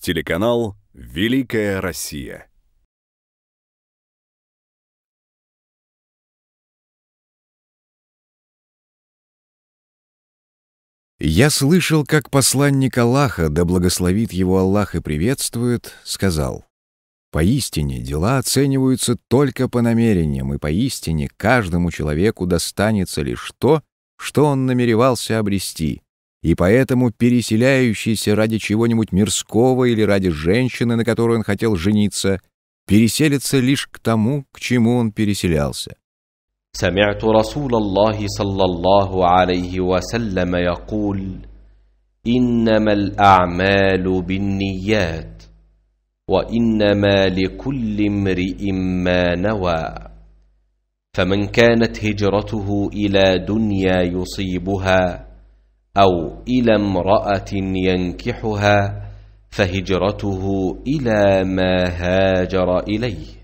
Телеканал «Великая Россия». «Я слышал, как посланник Аллаха, да благословит его Аллах и приветствует, сказал, «Поистине дела оцениваются только по намерениям, и поистине каждому человеку достанется лишь то, что он намеревался обрести, и поэтому переселяющийся ради чего-нибудь мирского или ради женщины, на которую он хотел жениться, переселится лишь к тому, к чему он переселялся. سمعت رسول الله صلى الله عليه وسلم يقول إنما الأعمال بالنيات وإنما لكل امرئ ما نوى فمن كانت هجرته إلى دنيا يصيبها او الى امراه ينكحها فهجرته الى ما هاجر اليه